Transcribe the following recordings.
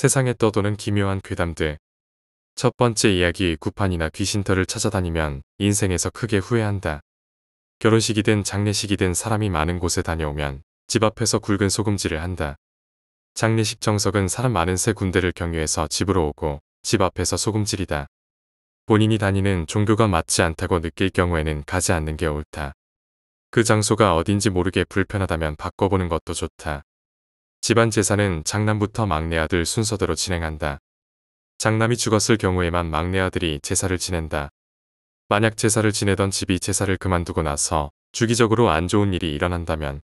세상에 떠도는 기묘한 괴담들. 첫 번째 이야기 구판이나 귀신터를 찾아다니면 인생에서 크게 후회한다. 결혼식이든 장례식이든 사람이 많은 곳에 다녀오면 집 앞에서 굵은 소금질을 한다. 장례식 정석은 사람 많은 세 군데를 경유해서 집으로 오고 집 앞에서 소금질이다. 본인이 다니는 종교가 맞지 않다고 느낄 경우에는 가지 않는 게 옳다. 그 장소가 어딘지 모르게 불편하다면 바꿔보는 것도 좋다. 집안 제사는 장남부터 막내 아들 순서대로 진행한다. 장남이 죽었을 경우에만 막내 아들이 제사를 지낸다. 만약 제사를 지내던 집이 제사를 그만두고 나서 주기적으로 안 좋은 일이 일어난다면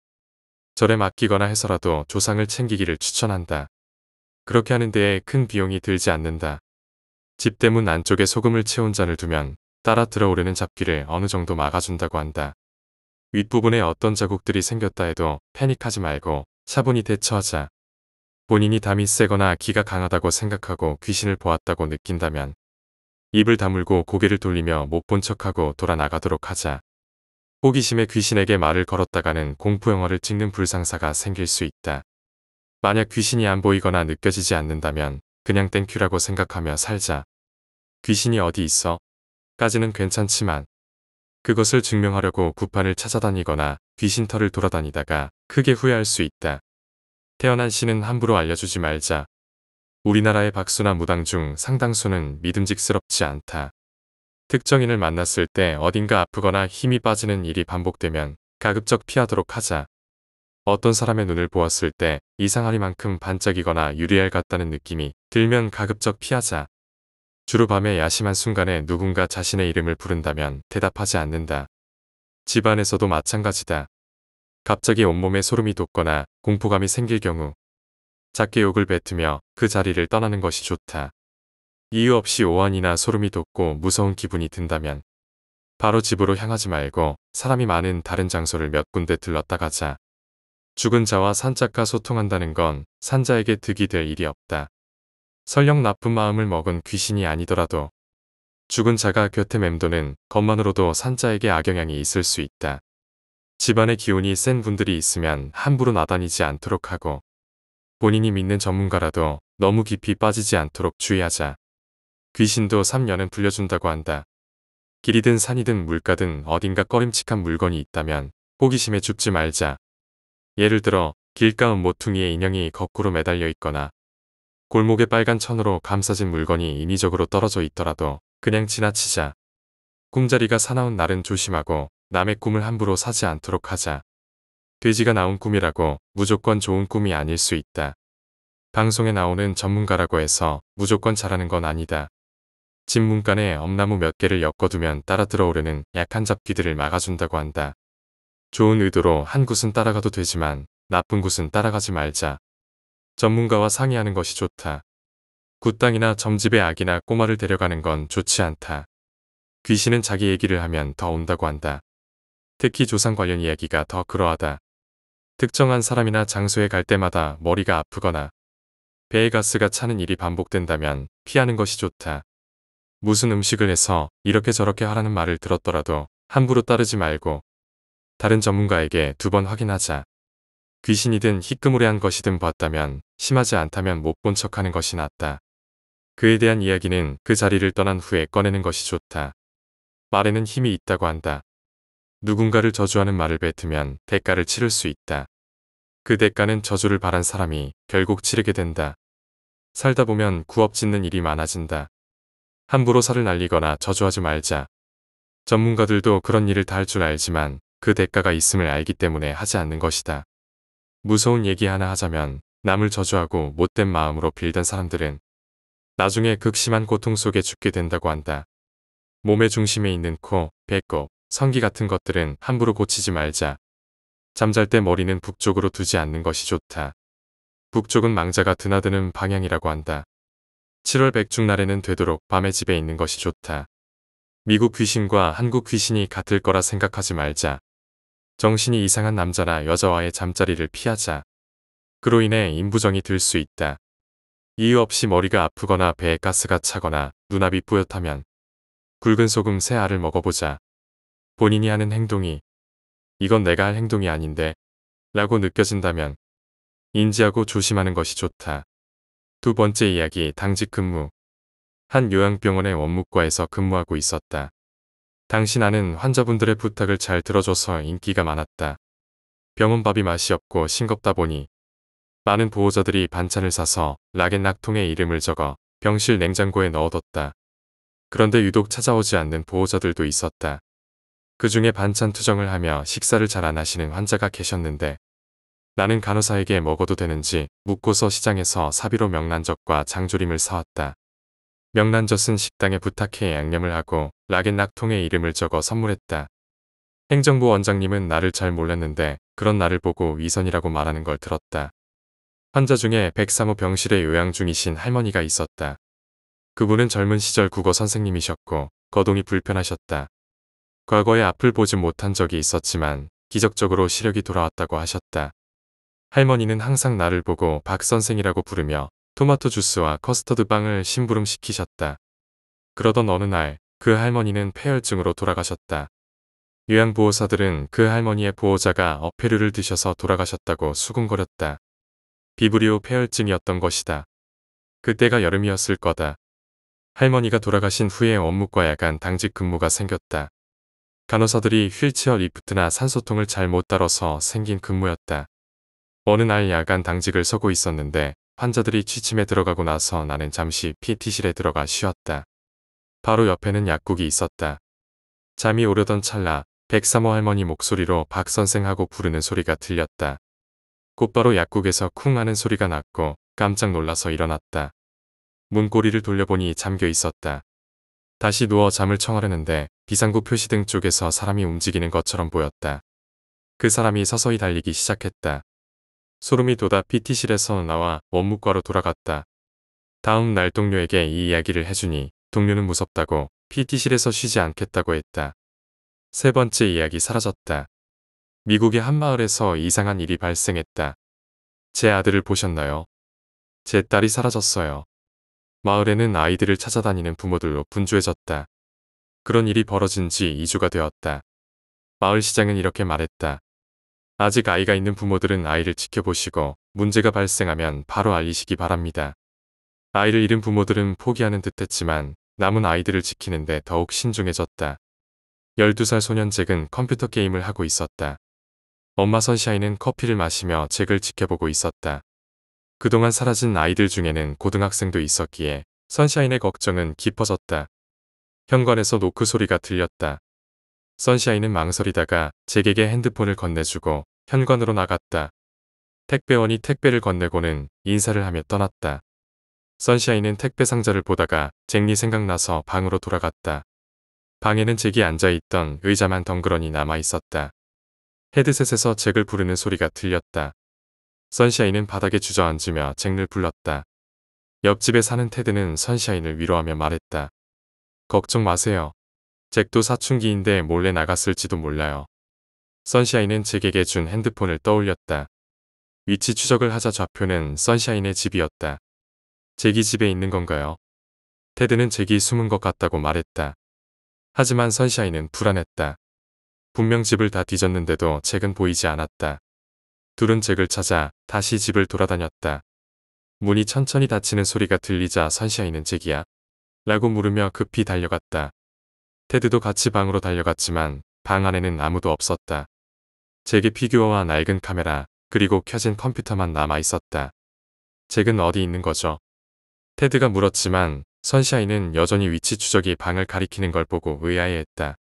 절에 맡기거나 해서라도 조상을 챙기기를 추천한다. 그렇게 하는 데에 큰 비용이 들지 않는다. 집 대문 안쪽에 소금을 채운 잔을 두면 따라 들어오르는 잡귀를 어느 정도 막아준다고 한다. 윗부분에 어떤 자국들이 생겼다 해도 패닉하지 말고 차분히 대처하자 본인이 담이 세거나 기가 강하다고 생각하고 귀신을 보았다고 느낀다면 입을 다물고 고개를 돌리며 못 본 척하고 돌아 나가도록 하자. 호기심에 귀신에게 말을 걸었다가는 공포영화를 찍는 불상사가 생길 수 있다. 만약 귀신이 안 보이거나 느껴지지 않는다면 그냥 땡큐라고 생각하며 살자. 귀신이 어디 있어? 까지는 괜찮지만 그것을 증명하려고 구판을 찾아다니거나 귀신터를 돌아다니다가 크게 후회할 수 있다. 태어난 씨는 함부로 알려주지 말자. 우리나라의 박수나 무당 중 상당수는 믿음직스럽지 않다. 특정인을 만났을 때 어딘가 아프거나 힘이 빠지는 일이 반복되면 가급적 피하도록 하자. 어떤 사람의 눈을 보았을 때 이상하리만큼 반짝이거나 유리알 같다는 느낌이 들면 가급적 피하자. 주로 밤에 야심한 순간에 누군가 자신의 이름을 부른다면 대답하지 않는다. 집안에서도 마찬가지다. 갑자기 온몸에 소름이 돋거나 공포감이 생길 경우 작게 욕을 뱉으며 그 자리를 떠나는 것이 좋다. 이유 없이 오한이나 소름이 돋고 무서운 기분이 든다면 바로 집으로 향하지 말고 사람이 많은 다른 장소를 몇 군데 들렀다 가자. 죽은 자와 산자가 소통한다는 건 산자에게 득이 될 일이 없다. 설령 나쁜 마음을 먹은 귀신이 아니더라도 죽은 자가 곁에 맴도는 것만으로도 산자에게 악영향이 있을 수 있다. 집안의 기운이 센 분들이 있으면 함부로 나다니지 않도록 하고 본인이 믿는 전문가라도 너무 깊이 빠지지 않도록 주의하자. 귀신도 3년은 불려준다고 한다. 길이든 산이든 물가든 어딘가 꺼림칙한 물건이 있다면 호기심에 죽지 말자. 예를 들어 길가운 모퉁이에 인형이 거꾸로 매달려 있거나 골목에 빨간 천으로 감싸진 물건이 인위적으로 떨어져 있더라도 그냥 지나치자. 꿈자리가 사나운 날은 조심하고 남의 꿈을 함부로 사지 않도록 하자. 돼지가 나온 꿈이라고 무조건 좋은 꿈이 아닐 수 있다. 방송에 나오는 전문가라고 해서 무조건 잘하는 건 아니다. 집 문간에 엄나무 몇 개를 엮어두면 따라 들어오르는 약한 잡귀들을 막아준다고 한다. 좋은 의도로 한 곳은 따라가도 되지만 나쁜 곳은 따라가지 말자. 전문가와 상의하는 것이 좋다. 굿당이나점집의 아기나 꼬마를 데려가는 건 좋지 않다. 귀신은 자기 얘기를 하면 더 온다고 한다. 특히 조상 관련 이야기가 더 그러하다. 특정한 사람이나 장소에 갈 때마다 머리가 아프거나 배에 가스가 차는 일이 반복된다면 피하는 것이 좋다. 무슨 음식을 해서 이렇게 저렇게 하라는 말을 들었더라도 함부로 따르지 말고 다른 전문가에게 두 번 확인하자. 귀신이든 희끄무레한 것이든 봤다면 심하지 않다면 못 본 척하는 것이 낫다. 그에 대한 이야기는 그 자리를 떠난 후에 꺼내는 것이 좋다. 말에는 힘이 있다고 한다. 누군가를 저주하는 말을 뱉으면 대가를 치를 수 있다. 그 대가는 저주를 바란 사람이 결국 치르게 된다. 살다 보면 구업짓는 일이 많아진다. 함부로 살을 날리거나 저주하지 말자. 전문가들도 그런 일을 다 할 줄 알지만 그 대가가 있음을 알기 때문에 하지 않는 것이다. 무서운 얘기 하나 하자면 남을 저주하고 못된 마음으로 빌던 사람들은 나중에 극심한 고통 속에 죽게 된다고 한다. 몸의 중심에 있는 코, 배꼽, 성기 같은 것들은 함부로 고치지 말자. 잠잘 때 머리는 북쪽으로 두지 않는 것이 좋다. 북쪽은 망자가 드나드는 방향이라고 한다. 7월 백중날에는 되도록 밤에 집에 있는 것이 좋다. 미국 귀신과 한국 귀신이 같을 거라 생각하지 말자. 정신이 이상한 남자나 여자와의 잠자리를 피하자. 그로 인해 인부정이 들 수 있다. 이유 없이 머리가 아프거나 배에 가스가 차거나 눈앞이 뿌옇다면 굵은 소금 새 알을 먹어보자. 본인이 하는 행동이 이건 내가 할 행동이 아닌데 라고 느껴진다면 인지하고 조심하는 것이 좋다. 두 번째 이야기 당직 근무 한 요양병원의 원무과에서 근무하고 있었다. 당신아는 환자분들의 부탁을 잘 들어줘서 인기가 많았다. 병원 밥이 맛이 없고 싱겁다 보니 많은 보호자들이 반찬을 사서 락앤락통에 이름을 적어 병실 냉장고에 넣어뒀다. 그런데 유독 찾아오지 않는 보호자들도 있었다. 그 중에 반찬 투정을 하며 식사를 잘 안 하시는 환자가 계셨는데 나는 간호사에게 먹어도 되는지 묻고서 시장에서 사비로 명란젓과 장조림을 사왔다. 명란젓은 식당에 부탁해 양념을 하고 락앤락통에 이름을 적어 선물했다. 행정부 원장님은 나를 잘 몰랐는데 그런 나를 보고 위선이라고 말하는 걸 들었다. 환자 중에 103호 병실에 요양 중이신 할머니가 있었다. 그분은 젊은 시절 국어 선생님이셨고 거동이 불편하셨다. 과거에 앞을 보지 못한 적이 있었지만 기적적으로 시력이 돌아왔다고 하셨다. 할머니는 항상 나를 보고 박 선생이라고 부르며 토마토 주스와 커스터드 빵을 심부름시키셨다. 그러던 어느 날 그 할머니는 폐혈증으로 돌아가셨다. 요양보호사들은 그 할머니의 보호자가 어패류를 드셔서 돌아가셨다고 수군거렸다. 비브리오 폐혈증이었던 것이다. 그때가 여름이었을 거다. 할머니가 돌아가신 후에 업무과 야간 당직 근무가 생겼다. 간호사들이 휠체어 리프트나 산소통을 잘 못 따라서 생긴 근무였다. 어느 날 야간 당직을 서고 있었는데 환자들이 취침에 들어가고 나서 나는 잠시 PT실에 들어가 쉬었다. 바로 옆에는 약국이 있었다. 잠이 오려던 찰나 백삼호 할머니 목소리로 박선생하고 부르는 소리가 들렸다. 곧바로 약국에서 쿵 하는 소리가 났고 깜짝 놀라서 일어났다. 문고리를 돌려보니 잠겨 있었다. 다시 누워 잠을 청하려는데 비상구 표시등 쪽에서 사람이 움직이는 것처럼 보였다. 그 사람이 서서히 달리기 시작했다. 소름이 돋아 PT실에서 나와 원무과로 돌아갔다. 다음 날 동료에게 이 이야기를 해주니 동료는 무섭다고 PT실에서 쉬지 않겠다고 했다. 세 번째 이야기 사라졌다. 미국의 한 마을에서 이상한 일이 발생했다. 제 아들을 보셨나요? 제 딸이 사라졌어요. 마을에는 아이들을 찾아다니는 부모들로 분주해졌다. 그런 일이 벌어진 지 2주가 되었다. 마을 시장은 이렇게 말했다. 아직 아이가 있는 부모들은 아이를 지켜보시고 문제가 발생하면 바로 알리시기 바랍니다. 아이를 잃은 부모들은 포기하는 듯했지만 남은 아이들을 지키는데 더욱 신중해졌다. 12살 소년잭은 컴퓨터 게임을 하고 있었다. 엄마 선샤인은 커피를 마시며 책을 지켜보고 있었다. 그동안 사라진 아이들 중에는 고등학생도 있었기에 선샤인의 걱정은 깊어졌다. 현관에서 노크 소리가 들렸다. 선샤인은 망설이다가 잭에게 핸드폰을 건네주고 현관으로 나갔다. 택배원이 택배를 건네고는 인사를 하며 떠났다. 선샤인은 택배 상자를 보다가 잭이 생각나서 방으로 돌아갔다. 방에는 잭이 앉아있던 의자만 덩그러니 남아있었다. 헤드셋에서 잭을 부르는 소리가 들렸다. 선샤인은 바닥에 주저앉으며 잭을 불렀다. 옆집에 사는 테드는 선샤인을 위로하며 말했다. 걱정 마세요. 잭도 사춘기인데 몰래 나갔을지도 몰라요. 선샤인은 잭에게 준 핸드폰을 떠올렸다. 위치 추적을 하자 좌표는 선샤인의 집이었다. 잭이 집에 있는 건가요? 테드는 잭이 숨은 것 같다고 말했다. 하지만 선샤인은 불안했다. 분명 집을 다 뒤졌는데도 책은 보이지 않았다. 둘은 책을 찾아 다시 집을 돌아다녔다. 문이 천천히 닫히는 소리가 들리자 선샤이는 책이야. 라고 물으며 급히 달려갔다. 테드도 같이 방으로 달려갔지만 방 안에는 아무도 없었다. 잭의 피규어와 낡은 카메라 그리고 켜진 컴퓨터만 남아있었다. 잭은 어디 있는 거죠? 테드가 물었지만 선샤인은 여전히 위치 추적이 방을 가리키는 걸 보고 의아해했다.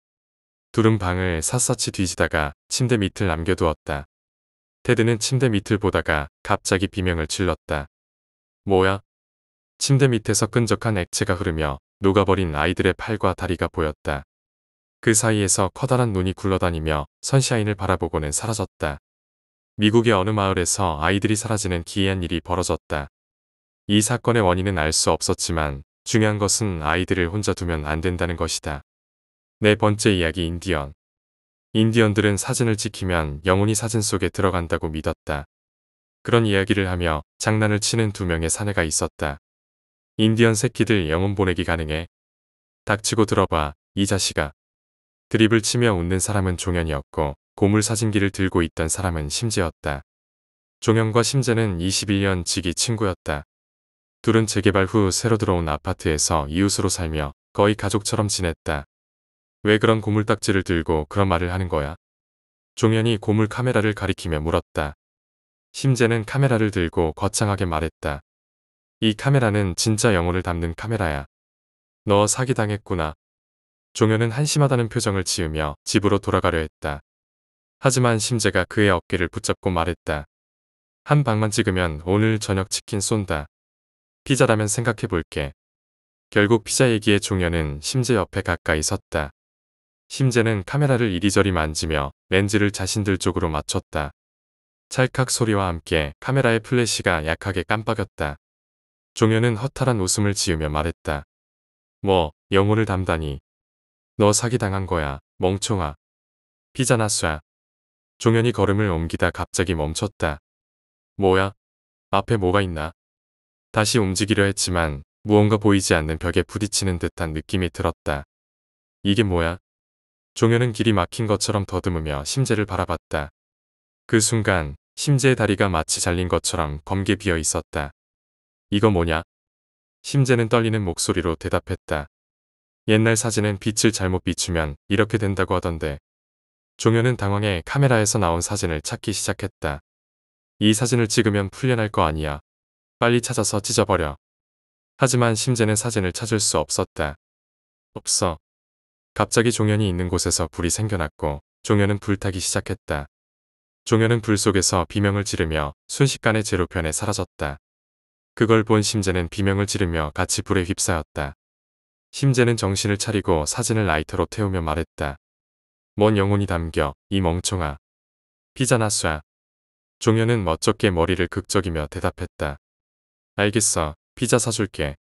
둘은 방을 샅샅이 뒤지다가 침대 밑을 남겨두었다. 테드는 침대 밑을 보다가 갑자기 비명을 질렀다. 뭐야? 침대 밑에서 끈적한 액체가 흐르며 녹아버린 아이들의 팔과 다리가 보였다. 그 사이에서 커다란 눈이 굴러다니며 선샤인을 바라보고는 사라졌다. 미국의 어느 마을에서 아이들이 사라지는 기이한 일이 벌어졌다. 이 사건의 원인은 알 수 없었지만 중요한 것은 아이들을 혼자 두면 안 된다는 것이다. 네 번째 이야기 인디언. 인디언들은 사진을 찍히면 영혼이 사진 속에 들어간다고 믿었다. 그런 이야기를 하며 장난을 치는 두 명의 사내가 있었다. 인디언 새끼들 영혼 보내기 가능해. 닥치고 들어봐, 이 자식아. 드립을 치며 웃는 사람은 종현이었고 고물 사진기를 들고 있던 사람은 심재였다. 종현과 심재는 21년 지기 친구였다. 둘은 재개발 후 새로 들어온 아파트에서 이웃으로 살며 거의 가족처럼 지냈다. 왜 그런 고물딱지를 들고 그런 말을 하는 거야? 종현이 고물 카메라를 가리키며 물었다. 심재는 카메라를 들고 거창하게 말했다. 이 카메라는 진짜 영혼을 담는 카메라야. 너 사기당했구나. 종현은 한심하다는 표정을 지으며 집으로 돌아가려 했다. 하지만 심재가 그의 어깨를 붙잡고 말했다. 한 방만 찍으면 오늘 저녁 치킨 쏜다. 피자라면 생각해볼게. 결국 피자 얘기에 종현은 심재 옆에 가까이 섰다. 심재는 카메라를 이리저리 만지며 렌즈를 자신들 쪽으로 맞췄다. 찰칵 소리와 함께 카메라의 플래시가 약하게 깜빡였다. 종현은 허탈한 웃음을 지으며 말했다. 뭐, 영혼을 담다니. 너 사기당한 거야, 멍청아. 피자나 쏴. 종현이 걸음을 옮기다 갑자기 멈췄다. 뭐야? 앞에 뭐가 있나? 다시 움직이려 했지만 무언가 보이지 않는 벽에 부딪히는 듯한 느낌이 들었다. 이게 뭐야? 종현은 길이 막힌 것처럼 더듬으며 심재를 바라봤다. 그 순간 심재의 다리가 마치 잘린 것처럼 검게 비어 있었다. 이거 뭐냐? 심재는 떨리는 목소리로 대답했다. 옛날 사진은 빛을 잘못 비추면 이렇게 된다고 하던데. 종현은 당황해 카메라에서 나온 사진을 찾기 시작했다. 이 사진을 찍으면 풀려날 거 아니야. 빨리 찾아서 찢어버려. 하지만 심재는 사진을 찾을 수 없었다. 없어. 갑자기 종현이 있는 곳에서 불이 생겨났고 종현은 불타기 시작했다. 종현은 불 속에서 비명을 지르며 순식간에 제로편에 사라졌다. 그걸 본 심재는 비명을 지르며 같이 불에 휩싸였다. 심재는 정신을 차리고 사진을 라이터로 태우며 말했다. 먼 영혼이 담겨 이 멍청아. 피자나 쏴. 종현은 멋쩍게 머리를 극적이며 대답했다. 알겠어. 피자 사줄게.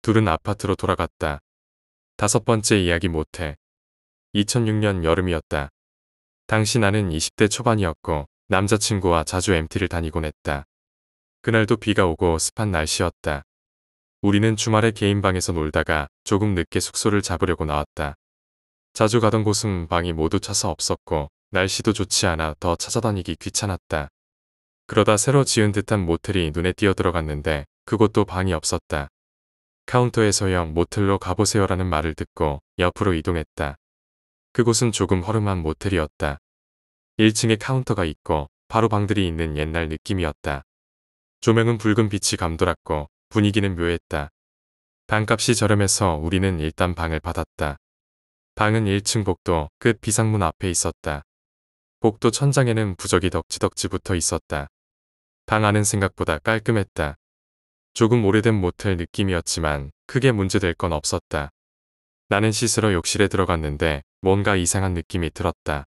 둘은 아파트로 돌아갔다. 다섯 번째 이야기 못해. 2006년 여름이었다. 당시 나는 20대 초반이었고 남자친구와 자주 MT를 다니곤 했다. 그날도 비가 오고 습한 날씨였다. 우리는 주말에 개인 방에서 놀다가 조금 늦게 숙소를 잡으려고 나왔다. 자주 가던 곳은 방이 모두 차서 없었고 날씨도 좋지 않아 더 찾아다니기 귀찮았다. 그러다 새로 지은 듯한 모텔이 눈에 띄어 들어갔는데 그곳도 방이 없었다. 카운터에서 영 모텔로 가보세요라는 말을 듣고 옆으로 이동했다. 그곳은 조금 허름한 모텔이었다. 1층에 카운터가 있고 바로 방들이 있는 옛날 느낌이었다. 조명은 붉은 빛이 감돌았고 분위기는 묘했다. 방값이 저렴해서 우리는 일단 방을 받았다. 방은 1층 복도 끝 비상문 앞에 있었다. 복도 천장에는 부적이 덕지덕지 붙어 있었다. 방 안은 생각보다 깔끔했다. 조금 오래된 모텔 느낌이었지만 크게 문제될 건 없었다. 나는 씻으러 욕실에 들어갔는데 뭔가 이상한 느낌이 들었다.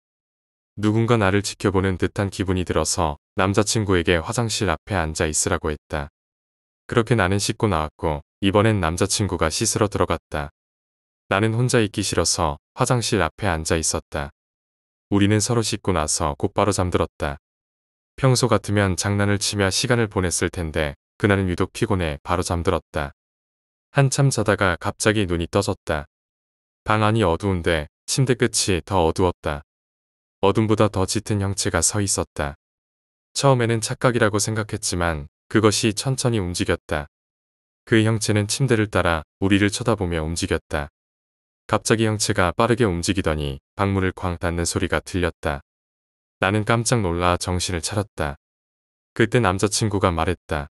누군가 나를 지켜보는 듯한 기분이 들어서 남자친구에게 화장실 앞에 앉아 있으라고 했다. 그렇게 나는 씻고 나왔고 이번엔 남자친구가 씻으러 들어갔다. 나는 혼자 있기 싫어서 화장실 앞에 앉아 있었다. 우리는 서로 씻고 나서 곧바로 잠들었다. 평소 같으면 장난을 치며 시간을 보냈을 텐데 그날은 유독 피곤해 바로 잠들었다. 한참 자다가 갑자기 눈이 떠졌다. 방 안이 어두운데 침대 끝이 더 어두웠다. 어둠보다 더 짙은 형체가 서 있었다. 처음에는 착각이라고 생각했지만 그것이 천천히 움직였다. 그 형체는 침대를 따라 우리를 쳐다보며 움직였다. 갑자기 형체가 빠르게 움직이더니 방문을 쾅 닫는 소리가 들렸다. 나는 깜짝 놀라 정신을 차렸다. 그때 남자친구가 말했다.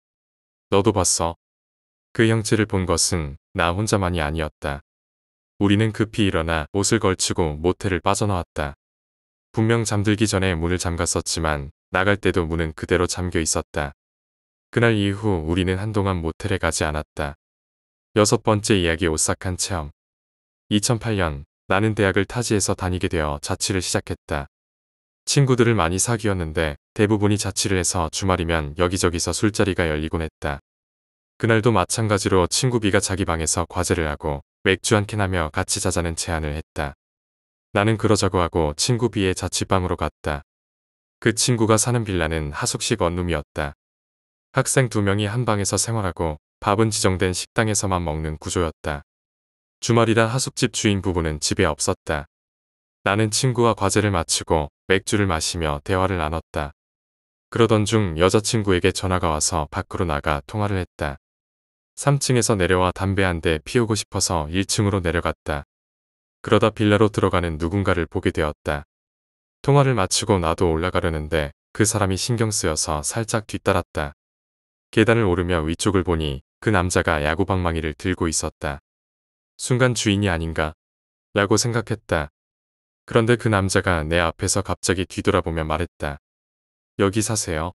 너도 봤어. 그 형체를 본 것은 나 혼자만이 아니었다. 우리는 급히 일어나 옷을 걸치고 모텔을 빠져나왔다. 분명 잠들기 전에 문을 잠갔었지만 나갈 때도 문은 그대로 잠겨 있었다. 그날 이후 우리는 한동안 모텔에 가지 않았다. 여섯 번째 이야기 오싹한 체험 2008년 나는 대학을 타지에서 다니게 되어 자취를 시작했다. 친구들을 많이 사귀었는데 대부분이 자취를 해서 주말이면 여기저기서 술자리가 열리곤 했다. 그날도 마찬가지로 친구 B가 자기 방에서 과제를 하고 맥주 한 캔 하며 같이 자자는 제안을 했다. 나는 그러자고 하고 친구 B의 자취방으로 갔다. 그 친구가 사는 빌라는 하숙식 원룸이었다. 학생 두 명이 한 방에서 생활하고 밥은 지정된 식당에서만 먹는 구조였다. 주말이라 하숙집 주인 부부는 집에 없었다. 나는 친구와 과제를 마치고 맥주를 마시며 대화를 나눴다. 그러던 중 여자친구에게 전화가 와서 밖으로 나가 통화를 했다. 3층에서 내려와 담배 한 대 피우고 싶어서 1층으로 내려갔다. 그러다 빌라로 들어가는 누군가를 보게 되었다. 통화를 마치고 나도 올라가려는데 그 사람이 신경 쓰여서 살짝 뒤따랐다. 계단을 오르며 위쪽을 보니 그 남자가 야구 방망이를 들고 있었다. 순간 주인이 아닌가? 라고 생각했다. 그런데 그 남자가 내 앞에서 갑자기 뒤돌아보며 말했다. 여기 사세요.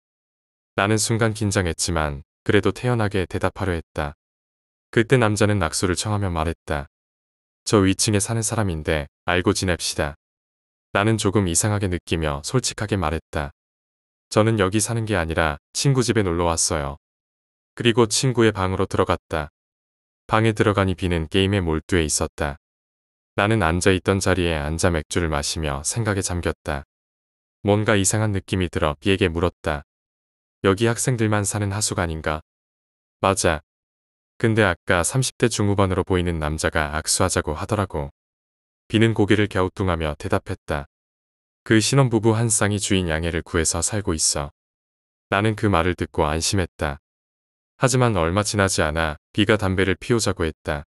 나는 순간 긴장했지만 그래도 태연하게 대답하려 했다. 그때 남자는 낙수를 청하며 말했다. 저 위층에 사는 사람인데 알고 지냅시다. 나는 조금 이상하게 느끼며 솔직하게 말했다. 저는 여기 사는 게 아니라 친구 집에 놀러 왔어요. 그리고 친구의 방으로 들어갔다. 방에 들어가니 비는 게임에 몰두해 있었다. 나는 앉아있던 자리에 앉아 맥주를 마시며 생각에 잠겼다. 뭔가 이상한 느낌이 들어 비에게 물었다. 여기 학생들만 사는 하숙아닌가 맞아. 근데 아까 30대 중후반으로 보이는 남자가 악수하자고 하더라고. 비는 고개를 갸우뚱하며 대답했다. 그 신혼부부 한 쌍이 주인 양해를 구해서 살고 있어. 나는 그 말을 듣고 안심했다. 하지만 얼마 지나지 않아 비가 담배를 피우자고 했다.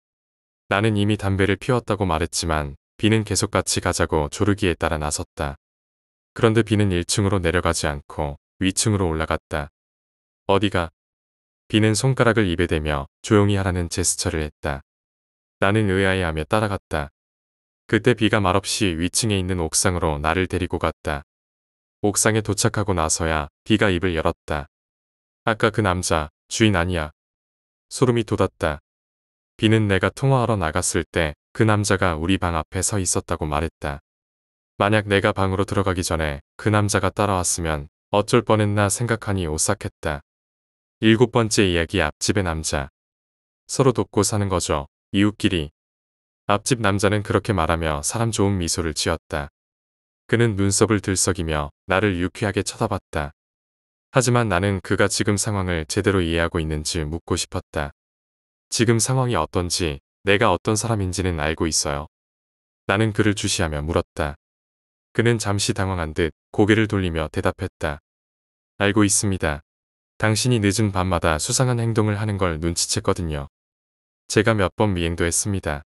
나는 이미 담배를 피웠다고 말했지만 비는 계속 같이 가자고 조르기에 따라 나섰다. 그런데 비는 1층으로 내려가지 않고 위층으로 올라갔다. 어디가? 비는 손가락을 입에 대며 조용히 하라는 제스처를 했다. 나는 의아해하며 따라갔다. 그때 비가 말없이 위층에 있는 옥상으로 나를 데리고 갔다. 옥상에 도착하고 나서야 비가 입을 열었다. 아까 그 남자, 주인 아니야. 소름이 돋았다. 비는 내가 통화하러 나갔을 때 그 남자가 우리 방 앞에 서 있었다고 말했다. 만약 내가 방으로 들어가기 전에 그 남자가 따라왔으면 어쩔 뻔했나 생각하니 오싹했다. 일곱 번째 이야기 앞집의 남자. 서로 돕고 사는 거죠. 이웃끼리. 앞집 남자는 그렇게 말하며 사람 좋은 미소를 지었다. 그는 눈썹을 들썩이며 나를 유쾌하게 쳐다봤다. 하지만 나는 그가 지금 상황을 제대로 이해하고 있는지 묻고 싶었다. 지금 상황이 어떤지 내가 어떤 사람인지는 알고 있어요. 나는 그를 주시하며 물었다. 그는 잠시 당황한 듯 고개를 돌리며 대답했다. 알고 있습니다. 당신이 늦은 밤마다 수상한 행동을 하는 걸 눈치챘거든요. 제가 몇 번 미행도 했습니다.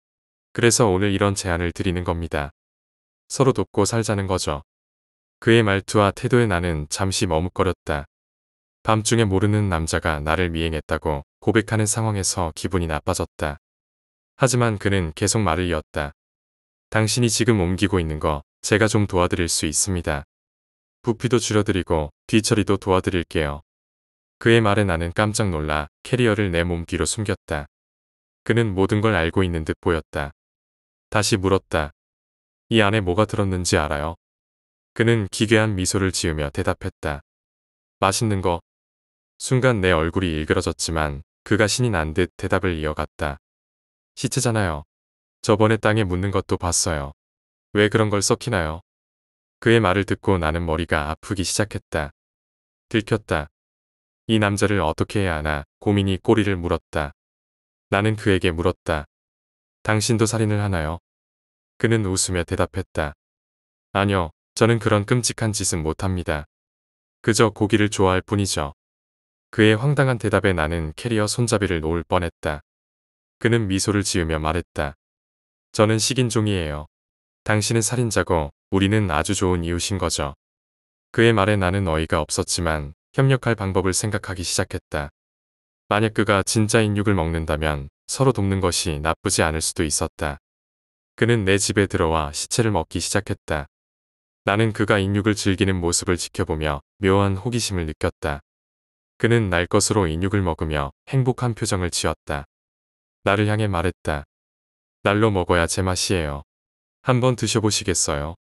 그래서 오늘 이런 제안을 드리는 겁니다. 서로 돕고 살자는 거죠. 그의 말투와 태도에 나는 잠시 머뭇거렸다. 밤중에 모르는 남자가 나를 미행했다고 고백하는 상황에서 기분이 나빠졌다. 하지만 그는 계속 말을 이었다. 당신이 지금 옮기고 있는 거 제가 좀 도와드릴 수 있습니다. 부피도 줄여드리고 뒤처리도 도와드릴게요. 그의 말에 나는 깜짝 놀라 캐리어를 내 몸 뒤로 숨겼다. 그는 모든 걸 알고 있는 듯 보였다. 다시 물었다. 이 안에 뭐가 들었는지 알아요? 그는 기괴한 미소를 지으며 대답했다. 맛있는 거. 순간 내 얼굴이 일그러졌지만 그가 신이 난 듯 대답을 이어갔다. 시체잖아요. 저번에 땅에 묻는 것도 봤어요. 왜 그런 걸 썩히나요? 그의 말을 듣고 나는 머리가 아프기 시작했다. 들켰다. 이 남자를 어떻게 해야 하나 고민이 꼬리를 물었다. 나는 그에게 물었다. 당신도 살인을 하나요? 그는 웃으며 대답했다. 아니요, 저는 그런 끔찍한 짓은 못합니다. 그저 고기를 좋아할 뿐이죠. 그의 황당한 대답에 나는 캐리어 손잡이를 놓을 뻔했다. 그는 미소를 지으며 말했다. 저는 식인종이에요. 당신은 살인자고 우리는 아주 좋은 이웃인 거죠. 그의 말에 나는 어이가 없었지만 협력할 방법을 생각하기 시작했다. 만약 그가 진짜 인육을 먹는다면 서로 돕는 것이 나쁘지 않을 수도 있었다. 그는 내 집에 들어와 시체를 먹기 시작했다. 나는 그가 인육을 즐기는 모습을 지켜보며 묘한 호기심을 느꼈다. 그는 날 것으로 인육을 먹으며 행복한 표정을 지었다. 나를 향해 말했다. 날로 먹어야 제맛이에요. 한번 드셔보시겠어요?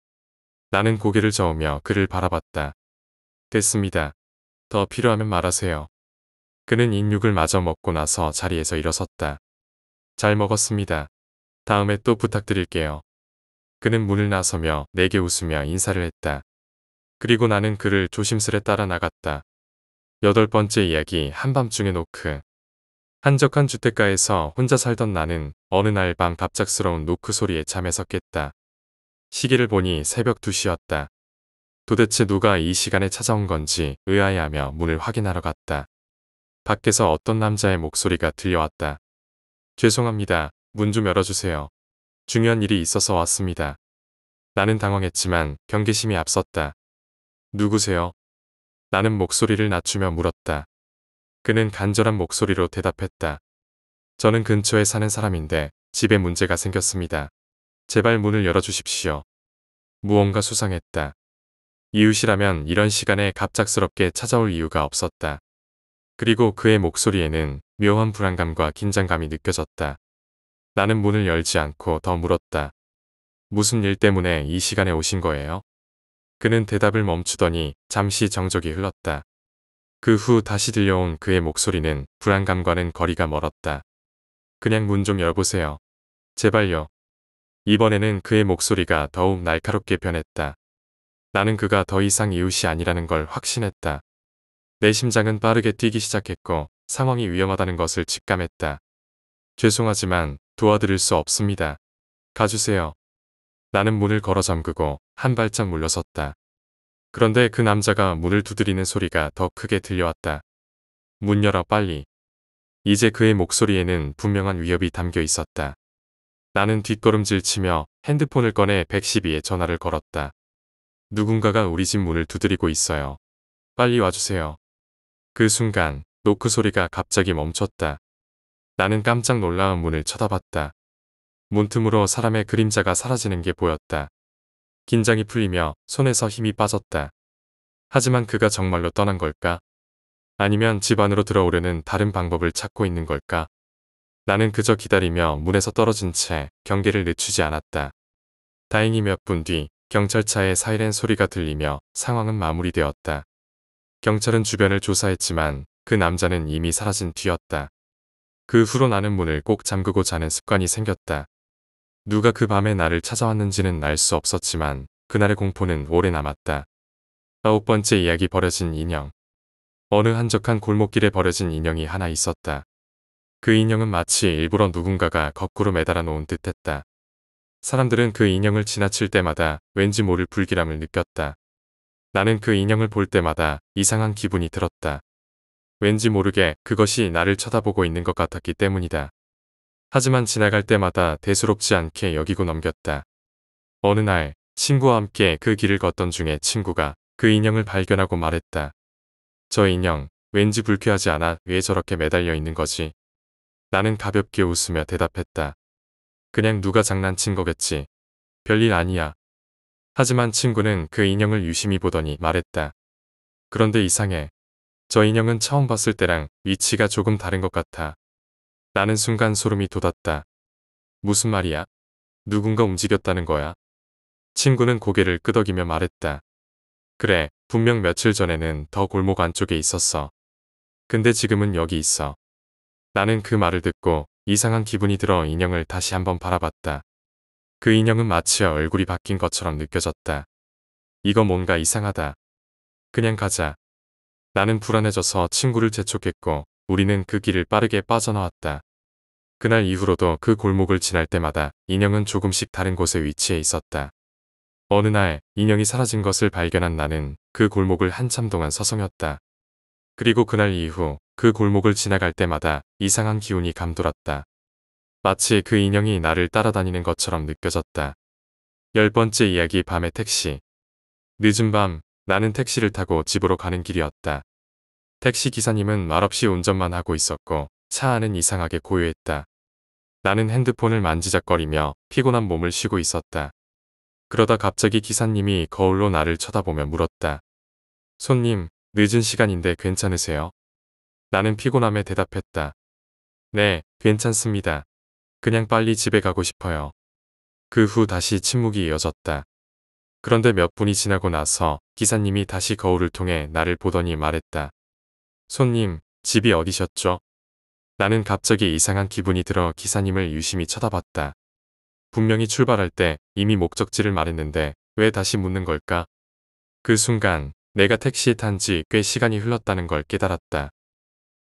나는 고개를 저으며 그를 바라봤다. 됐습니다. 더 필요하면 말하세요. 그는 인육을 마저 먹고 나서 자리에서 일어섰다. 잘 먹었습니다. 다음에 또 부탁드릴게요. 그는 문을 나서며 내게 웃으며 인사를 했다. 그리고 나는 그를 조심스레 따라 나갔다. 여덟 번째 이야기 한밤중의 노크 한적한 주택가에서 혼자 살던 나는 어느 날 밤 갑작스러운 노크 소리에 잠에서 깼다. 시계를 보니 새벽 2시였다. 도대체 누가 이 시간에 찾아온 건지 의아해하며 문을 확인하러 갔다. 밖에서 어떤 남자의 목소리가 들려왔다. 죄송합니다. 문 좀 열어주세요. 중요한 일이 있어서 왔습니다. 나는 당황했지만 경계심이 앞섰다. 누구세요? 나는 목소리를 낮추며 물었다. 그는 간절한 목소리로 대답했다. 저는 근처에 사는 사람인데 집에 문제가 생겼습니다. 제발 문을 열어주십시오. 무언가 수상했다. 이웃이라면 이런 시간에 갑작스럽게 찾아올 이유가 없었다. 그리고 그의 목소리에는 묘한 불안감과 긴장감이 느껴졌다. 나는 문을 열지 않고 더 물었다. 무슨 일 때문에 이 시간에 오신 거예요? 그는 대답을 멈추더니 잠시 정적이 흘렀다. 그 후 다시 들려온 그의 목소리는 불안감과는 거리가 멀었다. 그냥 문 좀 열보세요. 제발요. 이번에는 그의 목소리가 더욱 날카롭게 변했다. 나는 그가 더 이상 이웃이 아니라는 걸 확신했다. 내 심장은 빠르게 뛰기 시작했고 상황이 위험하다는 것을 직감했다. 죄송하지만 도와드릴 수 없습니다. 가주세요. 나는 문을 걸어 잠그고 한 발짝 물러섰다. 그런데 그 남자가 문을 두드리는 소리가 더 크게 들려왔다. 문 열어 빨리. 이제 그의 목소리에는 분명한 위협이 담겨 있었다. 나는 뒷걸음질 치며 핸드폰을 꺼내 112에 전화를 걸었다. 누군가가 우리 집 문을 두드리고 있어요. 빨리 와주세요. 그 순간 노크 소리가 갑자기 멈췄다. 나는 깜짝 놀라운 문을 쳐다봤다. 문틈으로 사람의 그림자가 사라지는 게 보였다. 긴장이 풀리며 손에서 힘이 빠졌다. 하지만 그가 정말로 떠난 걸까? 아니면 집 안으로 들어오려는 다른 방법을 찾고 있는 걸까? 나는 그저 기다리며 문에서 떨어진 채 경계를 늦추지 않았다. 다행히 몇 분 뒤 경찰차의 사이렌 소리가 들리며 상황은 마무리되었다. 경찰은 주변을 조사했지만 그 남자는 이미 사라진 뒤였다. 그 후로 나는 문을 꼭 잠그고 자는 습관이 생겼다. 누가 그 밤에 나를 찾아왔는지는 알 수 없었지만 그날의 공포는 오래 남았다. 아홉 번째 이야기 버려진 인형. 어느 한적한 골목길에 버려진 인형이 하나 있었다. 그 인형은 마치 일부러 누군가가 거꾸로 매달아 놓은 듯했다. 사람들은 그 인형을 지나칠 때마다 왠지 모를 불길함을 느꼈다. 나는 그 인형을 볼 때마다 이상한 기분이 들었다. 왠지 모르게 그것이 나를 쳐다보고 있는 것 같았기 때문이다. 하지만 지나갈 때마다 대수롭지 않게 여기고 넘겼다. 어느 날 친구와 함께 그 길을 걷던 중에 친구가 그 인형을 발견하고 말했다. 저 인형 왠지 불쾌하지 않아 왜 저렇게 매달려 있는 거지? 나는 가볍게 웃으며 대답했다. 그냥 누가 장난친 거겠지. 별일 아니야. 하지만 친구는 그 인형을 유심히 보더니 말했다. 그런데 이상해. 저 인형은 처음 봤을 때랑 위치가 조금 다른 것 같아. 나는 순간 소름이 돋았다. 무슨 말이야? 누군가 움직였다는 거야? 친구는 고개를 끄덕이며 말했다. 그래, 분명 며칠 전에는 더 골목 안쪽에 있었어. 근데 지금은 여기 있어. 나는 그 말을 듣고 이상한 기분이 들어 인형을 다시 한번 바라봤다. 그 인형은 마치 얼굴이 바뀐 것처럼 느껴졌다. 이거 뭔가 이상하다. 그냥 가자. 나는 불안해져서 친구를 재촉했고 우리는 그 길을 빠르게 빠져나왔다. 그날 이후로도 그 골목을 지날 때마다 인형은 조금씩 다른 곳에 위치해 있었다. 어느 날 인형이 사라진 것을 발견한 나는 그 골목을 한참 동안 서성였다. 그리고 그날 이후 그 골목을 지나갈 때마다 이상한 기운이 감돌았다. 마치 그 인형이 나를 따라다니는 것처럼 느껴졌다. 열 번째 이야기 밤의 택시. 늦은 밤 나는 택시를 타고 집으로 가는 길이었다. 택시 기사님은 말없이 운전만 하고 있었고 차 안은 이상하게 고요했다. 나는 핸드폰을 만지작거리며 피곤한 몸을 쉬고 있었다. 그러다 갑자기 기사님이 거울로 나를 쳐다보며 물었다. 손님, 늦은 시간인데 괜찮으세요? 나는 피곤함에 대답했다. 네, 괜찮습니다. 그냥 빨리 집에 가고 싶어요. 그 후 다시 침묵이 이어졌다. 그런데 몇 분이 지나고 나서 기사님이 다시 거울을 통해 나를 보더니 말했다. 손님, 집이 어디셨죠? 나는 갑자기 이상한 기분이 들어 기사님을 유심히 쳐다봤다. 분명히 출발할 때 이미 목적지를 말했는데 왜 다시 묻는 걸까? 그 순간 내가 택시에 탄 지 꽤 시간이 흘렀다는 걸 깨달았다.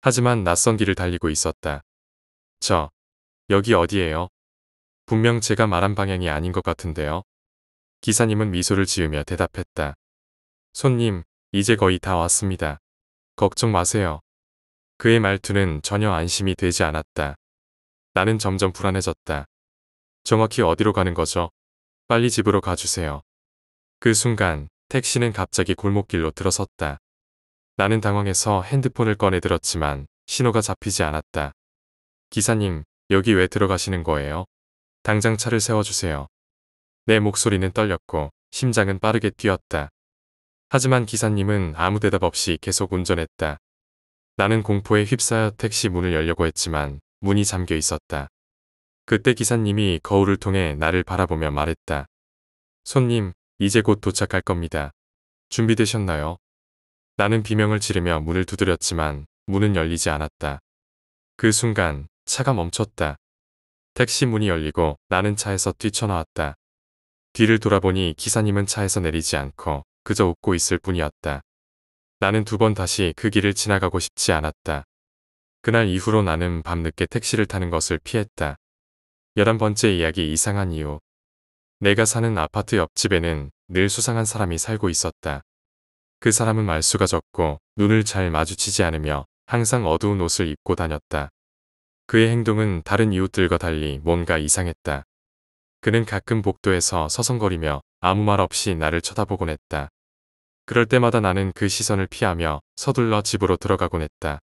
하지만 낯선 길을 달리고 있었다. 저, 여기 어디예요? 분명 제가 말한 방향이 아닌 것 같은데요. 기사님은 미소를 지으며 대답했다. 손님, 이제 거의 다 왔습니다. 걱정 마세요. 그의 말투는 전혀 안심이 되지 않았다. 나는 점점 불안해졌다. 정확히 어디로 가는 거죠? 빨리 집으로 가주세요. 그 순간 택시는 갑자기 골목길로 들어섰다. 나는 당황해서 핸드폰을 꺼내 들었지만 신호가 잡히지 않았다. 기사님, 여기 왜 들어가시는 거예요? 당장 차를 세워주세요. 내 목소리는 떨렸고 심장은 빠르게 뛰었다. 하지만 기사님은 아무 대답 없이 계속 운전했다. 나는 공포에 휩싸여 택시 문을 열려고 했지만 문이 잠겨 있었다. 그때 기사님이 거울을 통해 나를 바라보며 말했다. 손님, 이제 곧 도착할 겁니다. 준비되셨나요? 나는 비명을 지르며 문을 두드렸지만 문은 열리지 않았다. 그 순간 차가 멈췄다. 택시 문이 열리고 나는 차에서 뛰쳐나왔다. 뒤를 돌아보니 기사님은 차에서 내리지 않고 그저 웃고 있을 뿐이었다. 나는 두 번 다시 그 길을 지나가고 싶지 않았다. 그날 이후로 나는 밤늦게 택시를 타는 것을 피했다. 열한 번째 이야기 이상한 이유. 내가 사는 아파트 옆집에는 늘 수상한 사람이 살고 있었다. 그 사람은 말수가 적고 눈을 잘 마주치지 않으며 항상 어두운 옷을 입고 다녔다. 그의 행동은 다른 이웃들과 달리 뭔가 이상했다. 그는 가끔 복도에서 서성거리며 아무 말 없이 나를 쳐다보곤 했다. 그럴 때마다 나는 그 시선을 피하며 서둘러 집으로 들어가곤 했다.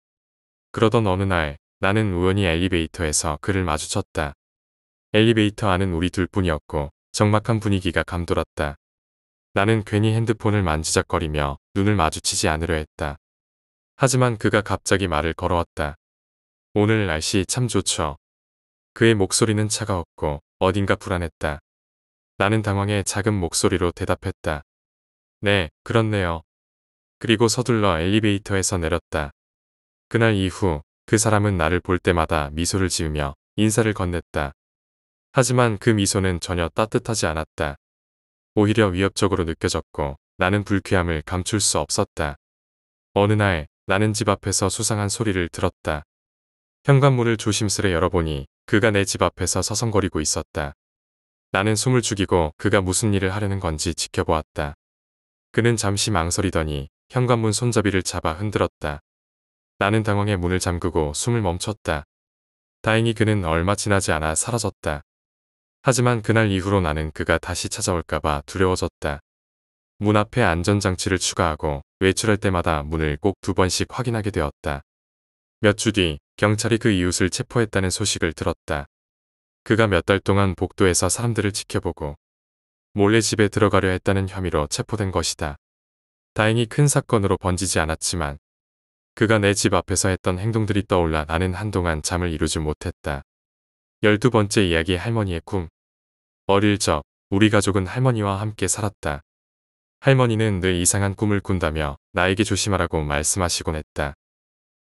그러던 어느 날 나는 우연히 엘리베이터에서 그를 마주쳤다. 엘리베이터 안은 우리 둘뿐이었고 적막한 분위기가 감돌았다. 나는 괜히 핸드폰을 만지작거리며 눈을 마주치지 않으려 했다. 하지만 그가 갑자기 말을 걸어왔다. 오늘 날씨 참 좋죠. 그의 목소리는 차가웠고 어딘가 불안했다. 나는 당황해 작은 목소리로 대답했다. 네, 그렇네요. 그리고 서둘러 엘리베이터에서 내렸다. 그날 이후 그 사람은 나를 볼 때마다 미소를 지으며 인사를 건넸다. 하지만 그 미소는 전혀 따뜻하지 않았다. 오히려 위협적으로 느껴졌고 나는 불쾌함을 감출 수 없었다. 어느 날 나는 집 앞에서 수상한 소리를 들었다. 현관문을 조심스레 열어보니 그가 내 집 앞에서 서성거리고 있었다. 나는 숨을 죽이고 그가 무슨 일을 하려는 건지 지켜보았다. 그는 잠시 망설이더니 현관문 손잡이를 잡아 흔들었다. 나는 당황해 문을 잠그고 숨을 멈췄다. 다행히 그는 얼마 지나지 않아 사라졌다. 하지만 그날 이후로 나는 그가 다시 찾아올까봐 두려워졌다. 문 앞에 안전장치를 추가하고 외출할 때마다 문을 꼭 두 번씩 확인하게 되었다. 몇 주 뒤 경찰이 그 이웃을 체포했다는 소식을 들었다. 그가 몇 달 동안 복도에서 사람들을 지켜보고 몰래 집에 들어가려 했다는 혐의로 체포된 것이다. 다행히 큰 사건으로 번지지 않았지만 그가 내 집 앞에서 했던 행동들이 떠올라 나는 한동안 잠을 이루지 못했다. 열두 번째 이야기 할머니의 꿈 어릴 적 우리 가족은 할머니와 함께 살았다. 할머니는 늘 이상한 꿈을 꾼다며 나에게 조심하라고 말씀하시곤 했다.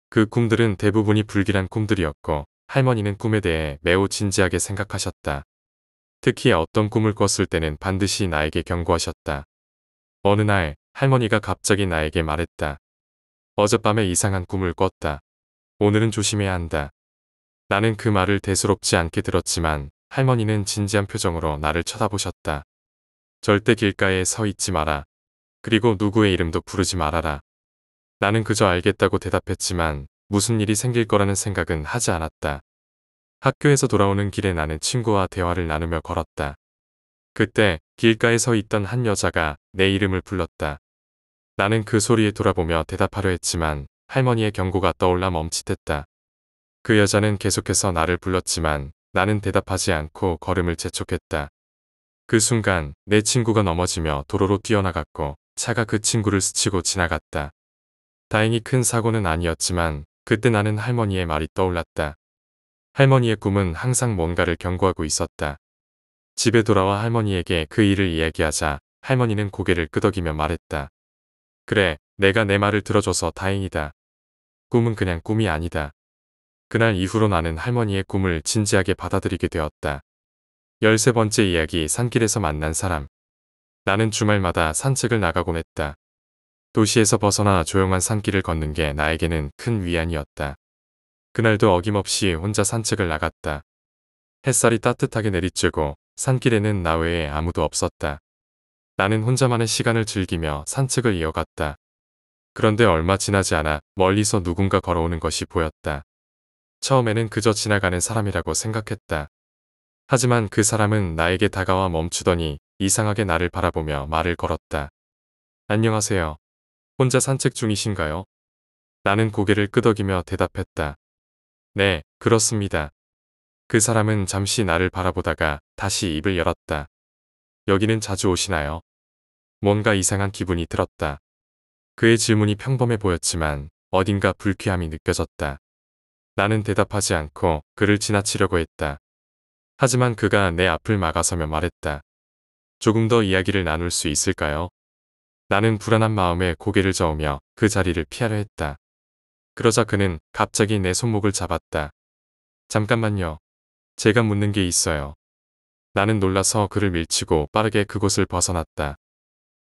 그 꿈들은 대부분이 불길한 꿈들이었고 할머니는 꿈에 대해 매우 진지하게 생각하셨다. 특히 어떤 꿈을 꿨을 때는 반드시 나에게 경고하셨다. 어느 날 할머니가 갑자기 나에게 말했다. 어젯밤에 이상한 꿈을 꿨다. 오늘은 조심해야 한다. 나는 그 말을 대수롭지 않게 들었지만 할머니는 진지한 표정으로 나를 쳐다보셨다. 절대 길가에 서 있지 마라. 그리고 누구의 이름도 부르지 말아라. 나는 그저 알겠다고 대답했지만 무슨 일이 생길 거라는 생각은 하지 않았다. 학교에서 돌아오는 길에 나는 친구와 대화를 나누며 걸었다. 그때 길가에 서 있던 한 여자가 내 이름을 불렀다. 나는 그 소리에 돌아보며 대답하려 했지만 할머니의 경고가 떠올라 멈칫했다. 그 여자는 계속해서 나를 불렀지만 나는 대답하지 않고 걸음을 재촉했다. 그 순간 내 친구가 넘어지며 도로로 뛰어나갔고 차가 그 친구를 스치고 지나갔다. 다행히 큰 사고는 아니었지만 그때 나는 할머니의 말이 떠올랐다. 할머니의 꿈은 항상 뭔가를 경고하고 있었다. 집에 돌아와 할머니에게 그 일을 이야기하자 할머니는 고개를 끄덕이며 말했다. 그래, 내가 내 말을 들어줘서 다행이다. 꿈은 그냥 꿈이 아니다. 그날 이후로 나는 할머니의 꿈을 진지하게 받아들이게 되었다. 열세 번째 이야기 산길에서 만난 사람. 나는 주말마다 산책을 나가곤 했다. 도시에서 벗어나 조용한 산길을 걷는 게 나에게는 큰 위안이었다. 그날도 어김없이 혼자 산책을 나갔다. 햇살이 따뜻하게 내리쬐고 산길에는 나 외에 아무도 없었다. 나는 혼자만의 시간을 즐기며 산책을 이어갔다. 그런데 얼마 지나지 않아 멀리서 누군가 걸어오는 것이 보였다. 처음에는 그저 지나가는 사람이라고 생각했다. 하지만 그 사람은 나에게 다가와 멈추더니 이상하게 나를 바라보며 말을 걸었다. 안녕하세요. 혼자 산책 중이신가요? 나는 고개를 끄덕이며 대답했다. 네, 그렇습니다. 그 사람은 잠시 나를 바라보다가 다시 입을 열었다. 여기는 자주 오시나요? 뭔가 이상한 기분이 들었다. 그의 질문이 평범해 보였지만 어딘가 불쾌함이 느껴졌다. 나는 대답하지 않고 그를 지나치려고 했다. 하지만 그가 내 앞을 막아서며 말했다. 조금 더 이야기를 나눌 수 있을까요? 나는 불안한 마음에 고개를 저으며 그 자리를 피하려 했다. 그러자 그는 갑자기 내 손목을 잡았다. 잠깐만요. 제가 묻는 게 있어요. 나는 놀라서 그를 밀치고 빠르게 그곳을 벗어났다.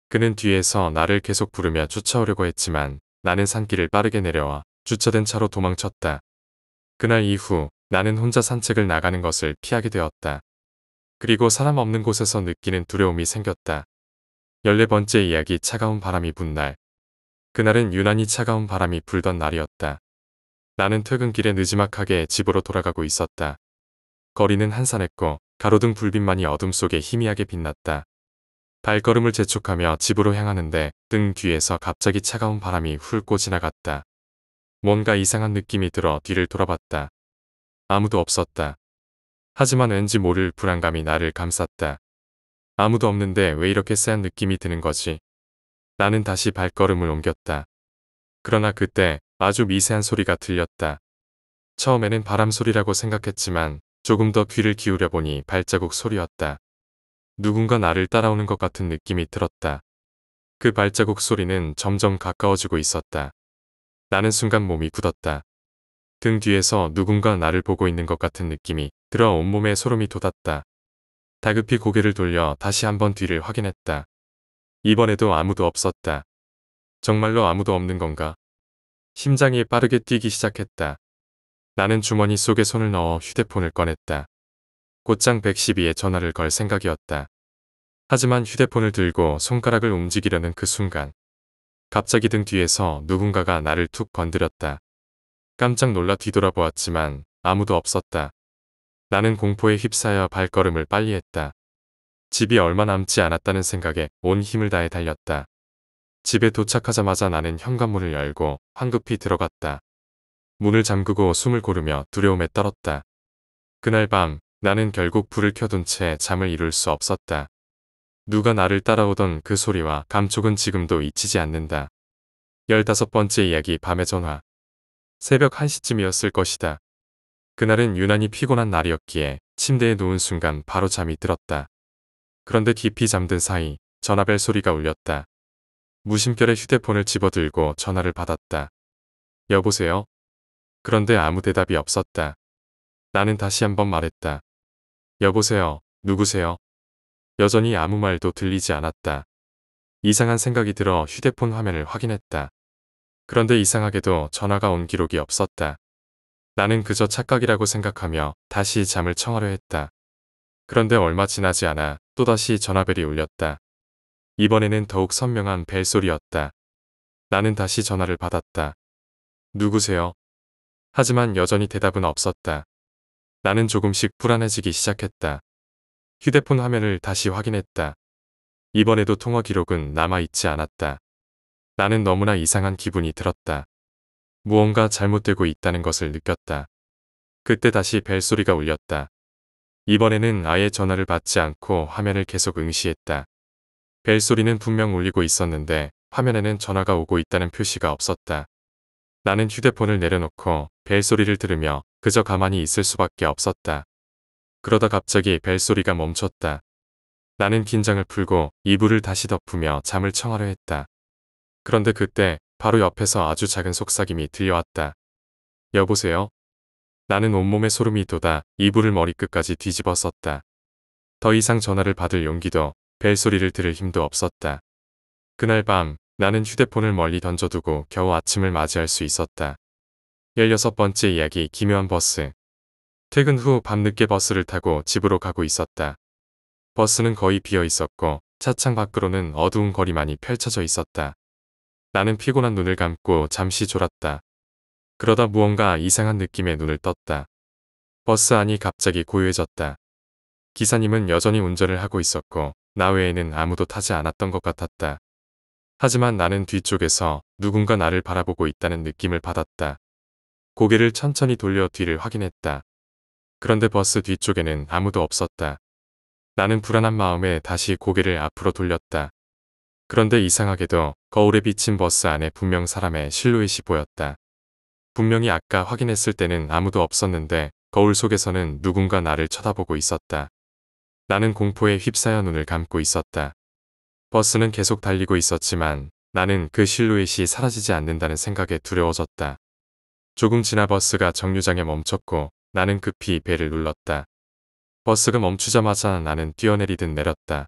그는 뒤에서 나를 계속 부르며 쫓아오려고 했지만 나는 산길을 빠르게 내려와 주차된 차로 도망쳤다. 그날 이후 나는 혼자 산책을 나가는 것을 피하게 되었다. 그리고 사람 없는 곳에서 느끼는 두려움이 생겼다. 14번째 이야기 차가운 바람이 분 날. 그날은 유난히 차가운 바람이 불던 날이었다. 나는 퇴근길에 느지막하게 집으로 돌아가고 있었다. 거리는 한산했고 가로등 불빛만이 어둠 속에 희미하게 빛났다. 발걸음을 재촉하며 집으로 향하는데 등 뒤에서 갑자기 차가운 바람이 훑고 지나갔다. 뭔가 이상한 느낌이 들어 뒤를 돌아봤다. 아무도 없었다. 하지만 왠지 모를 불안감이 나를 감쌌다. 아무도 없는데 왜 이렇게 쎄한 느낌이 드는 거지. 나는 다시 발걸음을 옮겼다. 그러나 그때 아주 미세한 소리가 들렸다. 처음에는 바람 소리라고 생각했지만 조금 더 귀를 기울여 보니 발자국 소리였다. 누군가 나를 따라오는 것 같은 느낌이 들었다. 그 발자국 소리는 점점 가까워지고 있었다. 나는 순간 몸이 굳었다. 등 뒤에서 누군가 나를 보고 있는 것 같은 느낌이 들어 온몸에 소름이 돋았다. 다급히 고개를 돌려 다시 한번 뒤를 확인했다. 이번에도 아무도 없었다. 정말로 아무도 없는 건가? 심장이 빠르게 뛰기 시작했다. 나는 주머니 속에 손을 넣어 휴대폰을 꺼냈다. 곧장 112에 전화를 걸 생각이었다. 하지만 휴대폰을 들고 손가락을 움직이려는 그 순간 갑자기 등 뒤에서 누군가가 나를 툭 건드렸다. 깜짝 놀라 뒤돌아보았지만 아무도 없었다. 나는 공포에 휩싸여 발걸음을 빨리 했다. 집이 얼마 남지 않았다는 생각에 온 힘을 다해 달렸다. 집에 도착하자마자 나는 현관문을 열고 황급히 들어갔다. 문을 잠그고 숨을 고르며 두려움에 떨었다. 그날 밤 나는 결국 불을 켜둔 채 잠을 이룰 수 없었다. 누가 나를 따라오던 그 소리와 감촉은 지금도 잊히지 않는다. 열다섯 번째 이야기 밤의 전화. 새벽 1시쯤이었을 것이다. 그날은 유난히 피곤한 날이었기에 침대에 누운 순간 바로 잠이 들었다. 그런데 깊이 잠든 사이 전화벨 소리가 울렸다. 무심결에 휴대폰을 집어들고 전화를 받았다. 여보세요? 그런데 아무 대답이 없었다. 나는 다시 한번 말했다. 여보세요? 누구세요? 여전히 아무 말도 들리지 않았다. 이상한 생각이 들어 휴대폰 화면을 확인했다. 그런데 이상하게도 전화가 온 기록이 없었다. 나는 그저 착각이라고 생각하며 다시 잠을 청하려 했다. 그런데 얼마 지나지 않아 또다시 전화벨이 울렸다. 이번에는 더욱 선명한 벨소리였다. 나는 다시 전화를 받았다. 누구세요? 하지만 여전히 대답은 없었다. 나는 조금씩 불안해지기 시작했다. 휴대폰 화면을 다시 확인했다. 이번에도 통화 기록은 남아있지 않았다. 나는 너무나 이상한 기분이 들었다. 무언가 잘못되고 있다는 것을 느꼈다. 그때 다시 벨소리가 울렸다. 이번에는 아예 전화를 받지 않고 화면을 계속 응시했다. 벨소리는 분명 울리고 있었는데 화면에는 전화가 오고 있다는 표시가 없었다. 나는 휴대폰을 내려놓고 벨소리를 들으며 그저 가만히 있을 수밖에 없었다. 그러다 갑자기 벨소리가 멈췄다. 나는 긴장을 풀고 이불을 다시 덮으며 잠을 청하려 했다. 그런데 그때 바로 옆에서 아주 작은 속삭임이 들려왔다. 여보세요? 나는 온몸에 소름이 돋아 이불을 머리끝까지 뒤집어 썼다. 더 이상 전화를 받을 용기도 벨소리를 들을 힘도 없었다. 그날 밤 나는 휴대폰을 멀리 던져두고 겨우 아침을 맞이할 수 있었다. 16번째 이야기 기묘한 버스 퇴근 후 밤늦게 버스를 타고 집으로 가고 있었다. 버스는 거의 비어 있었고 차창 밖으로는 어두운 거리만이 펼쳐져 있었다. 나는 피곤한 눈을 감고 잠시 졸았다. 그러다 무언가 이상한 느낌의 눈을 떴다. 버스 안이 갑자기 고요해졌다. 기사님은 여전히 운전을 하고 있었고 나 외에는 아무도 타지 않았던 것 같았다. 하지만 나는 뒤쪽에서 누군가 나를 바라보고 있다는 느낌을 받았다. 고개를 천천히 돌려 뒤를 확인했다. 그런데 버스 뒤쪽에는 아무도 없었다. 나는 불안한 마음에 다시 고개를 앞으로 돌렸다. 그런데 이상하게도 거울에 비친 버스 안에 분명 사람의 실루엣이 보였다. 분명히 아까 확인했을 때는 아무도 없었는데 거울 속에서는 누군가 나를 쳐다보고 있었다. 나는 공포에 휩싸여 눈을 감고 있었다. 버스는 계속 달리고 있었지만 나는 그 실루엣이 사라지지 않는다는 생각에 두려워졌다. 조금 지나 버스가 정류장에 멈췄고 나는 급히 배를 눌렀다. 버스가 멈추자마자 나는 뛰어내리듯 내렸다.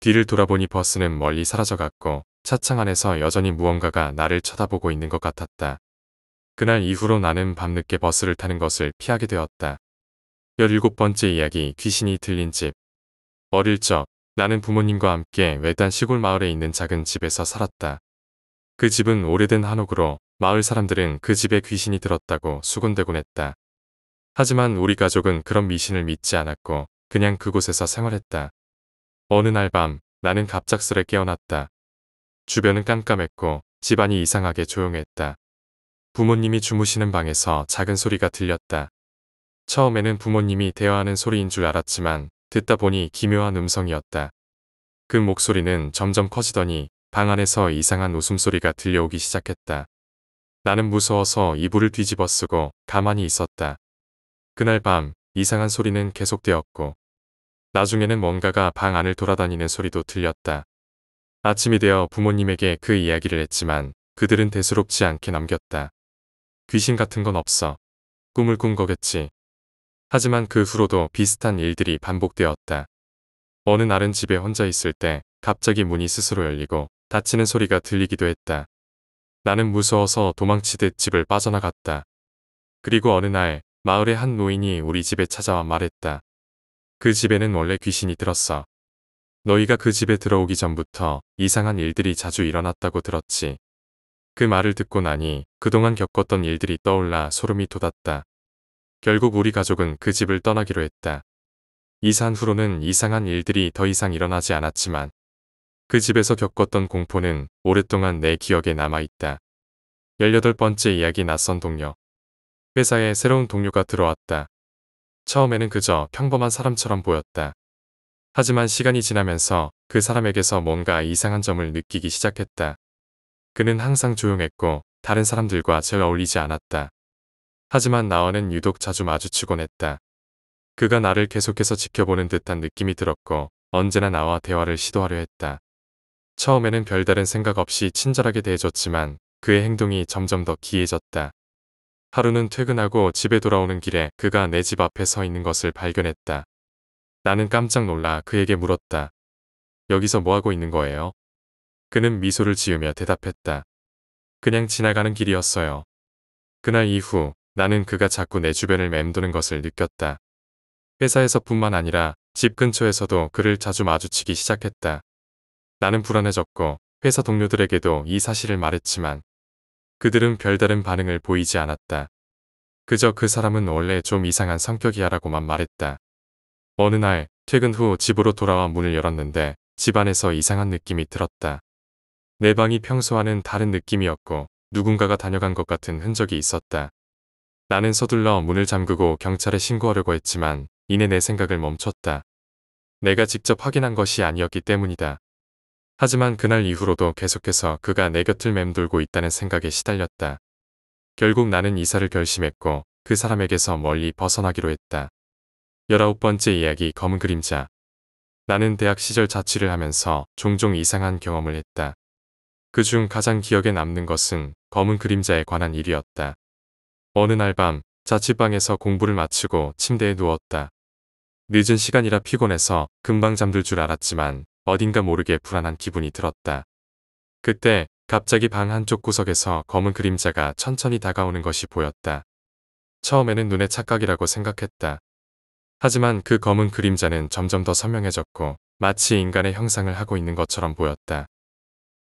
뒤를 돌아보니 버스는 멀리 사라져갔고 차창 안에서 여전히 무언가가 나를 쳐다보고 있는 것 같았다. 그날 이후로 나는 밤늦게 버스를 타는 것을 피하게 되었다. 17번째 이야기 귀신이 들린 집 어릴 적 나는 부모님과 함께 외딴 시골 마을에 있는 작은 집에서 살았다. 그 집은 오래된 한옥으로 마을 사람들은 그 집에 귀신이 들었다고 수군대곤 했다. 하지만 우리 가족은 그런 미신을 믿지 않았고 그냥 그곳에서 생활했다. 어느 날 밤 나는 갑작스레 깨어났다. 주변은 깜깜했고 집안이 이상하게 조용했다. 부모님이 주무시는 방에서 작은 소리가 들렸다. 처음에는 부모님이 대화하는 소리인 줄 알았지만 듣다 보니 기묘한 음성이었다. 그 목소리는 점점 커지더니 방 안에서 이상한 웃음소리가 들려오기 시작했다. 나는 무서워서 이불을 뒤집어 쓰고 가만히 있었다. 그날 밤 이상한 소리는 계속되었고 나중에는 뭔가가 방 안을 돌아다니는 소리도 들렸다. 아침이 되어 부모님에게 그 이야기를 했지만 그들은 대수롭지 않게 남겼다. 귀신 같은 건 없어. 꿈을 꾼 거겠지. 하지만 그 후로도 비슷한 일들이 반복되었다. 어느 날은 집에 혼자 있을 때 갑자기 문이 스스로 열리고 닫히는 소리가 들리기도 했다. 나는 무서워서 도망치듯 집을 빠져나갔다. 그리고 어느 날 마을의 한 노인이 우리 집에 찾아와 말했다. 그 집에는 원래 귀신이 들었어. 너희가 그 집에 들어오기 전부터 이상한 일들이 자주 일어났다고 들었지. 그 말을 듣고 나니 그동안 겪었던 일들이 떠올라 소름이 돋았다. 결국 우리 가족은 그 집을 떠나기로 했다. 이산 후로는 이상한 일들이 더 이상 일어나지 않았지만 그 집에서 겪었던 공포는 오랫동안 내 기억에 남아있다. 18번째 이야기 낯선 동료 회사에 새로운 동료가 들어왔다. 처음에는 그저 평범한 사람처럼 보였다. 하지만 시간이 지나면서 그 사람에게서 뭔가 이상한 점을 느끼기 시작했다. 그는 항상 조용했고 다른 사람들과 잘 어울리지 않았다. 하지만 나와는 유독 자주 마주치곤 했다. 그가 나를 계속해서 지켜보는 듯한 느낌이 들었고 언제나 나와 대화를 시도하려 했다. 처음에는 별다른 생각 없이 친절하게 대해줬지만 그의 행동이 점점 더 기해졌다. 하루는 퇴근하고 집에 돌아오는 길에 그가 내 집 앞에 서 있는 것을 발견했다. 나는 깜짝 놀라 그에게 물었다. 여기서 뭐하고 있는 거예요? 그는 미소를 지으며 대답했다. 그냥 지나가는 길이었어요. 그날 이후 나는 그가 자꾸 내 주변을 맴도는 것을 느꼈다. 회사에서뿐만 아니라 집 근처에서도 그를 자주 마주치기 시작했다. 나는 불안해졌고 회사 동료들에게도 이 사실을 말했지만 그들은 별다른 반응을 보이지 않았다. 그저 그 사람은 원래 좀 이상한 성격이야라고만 말했다. 어느 날 퇴근 후 집으로 돌아와 문을 열었는데 집안에서 이상한 느낌이 들었다. 내 방이 평소와는 다른 느낌이었고 누군가가 다녀간 것 같은 흔적이 있었다. 나는 서둘러 문을 잠그고 경찰에 신고하려고 했지만 이내 내 생각을 멈췄다. 내가 직접 확인한 것이 아니었기 때문이다. 하지만 그날 이후로도 계속해서 그가 내 곁을 맴돌고 있다는 생각에 시달렸다. 결국 나는 이사를 결심했고 그 사람에게서 멀리 벗어나기로 했다. 열아홉 번째 이야기 검은 그림자 나는 대학 시절 자취를 하면서 종종 이상한 경험을 했다. 그 중 가장 기억에 남는 것은 검은 그림자에 관한 일이었다. 어느 날 밤 자취방에서 공부를 마치고 침대에 누웠다. 늦은 시간이라 피곤해서 금방 잠들 줄 알았지만 어딘가 모르게 불안한 기분이 들었다. 그때 갑자기 방 한쪽 구석에서 검은 그림자가 천천히 다가오는 것이 보였다. 처음에는 눈의 착각이라고 생각했다. 하지만 그 검은 그림자는 점점 더 선명해졌고 마치 인간의 형상을 하고 있는 것처럼 보였다.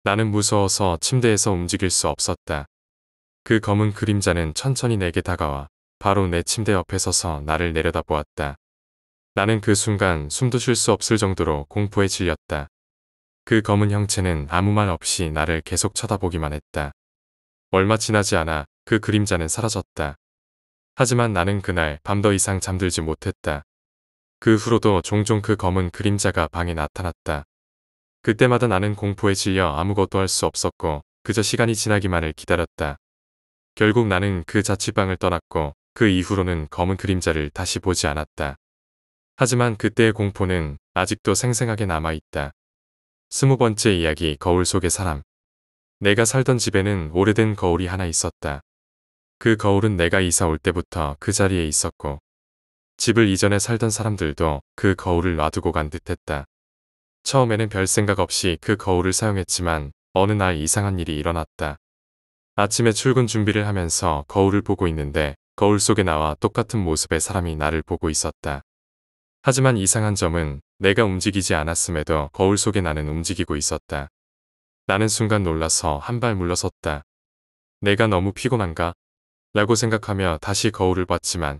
나는 무서워서 침대에서 움직일 수 없었다. 그 검은 그림자는 천천히 내게 다가와 바로 내 침대 옆에 서서 나를 내려다보았다. 나는 그 순간 숨도 쉴 수 없을 정도로 공포에 질렸다. 그 검은 형체는 아무 말 없이 나를 계속 쳐다보기만 했다. 얼마 지나지 않아 그 그림자는 사라졌다. 하지만 나는 그날 밤 더 이상 잠들지 못했다. 그 후로도 종종 그 검은 그림자가 방에 나타났다. 그때마다 나는 공포에 질려 아무것도 할 수 없었고 그저 시간이 지나기만을 기다렸다. 결국 나는 그 자취방을 떠났고 그 이후로는 검은 그림자를 다시 보지 않았다. 하지만 그때의 공포는 아직도 생생하게 남아있다. 스무 번째 이야기 거울 속의 사람 내가 살던 집에는 오래된 거울이 하나 있었다. 그 거울은 내가 이사 올 때부터 그 자리에 있었고 집을 이전에 살던 사람들도 그 거울을 놔두고 간 듯했다. 처음에는 별 생각 없이 그 거울을 사용했지만 어느 날 이상한 일이 일어났다. 아침에 출근 준비를 하면서 거울을 보고 있는데 거울 속에 나와 똑같은 모습의 사람이 나를 보고 있었다. 하지만 이상한 점은 내가 움직이지 않았음에도 거울 속에 나는 움직이고 있었다. 나는 순간 놀라서 한 발 물러섰다. 내가 너무 피곤한가? 라고 생각하며 다시 거울을 봤지만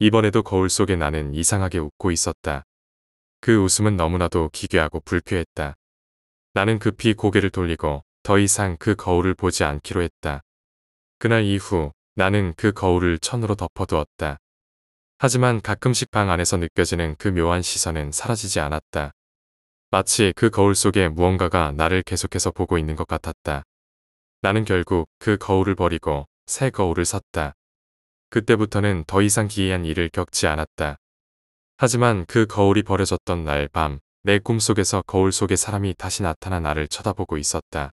이번에도 거울 속에 나는 이상하게 웃고 있었다. 그 웃음은 너무나도 기괴하고 불쾌했다. 나는 급히 고개를 돌리고 더 이상 그 거울을 보지 않기로 했다. 그날 이후 나는 그 거울을 천으로 덮어두었다. 하지만 가끔씩 방 안에서 느껴지는 그 묘한 시선은 사라지지 않았다. 마치 그 거울 속에 무언가가 나를 계속해서 보고 있는 것 같았다. 나는 결국 그 거울을 버리고 새 거울을 샀다. 그때부터는 더 이상 기이한 일을 겪지 않았다. 하지만 그 거울이 버려졌던 날 밤, 내 꿈속에서 거울 속의 사람이 다시 나타나 나를 쳐다보고 있었다.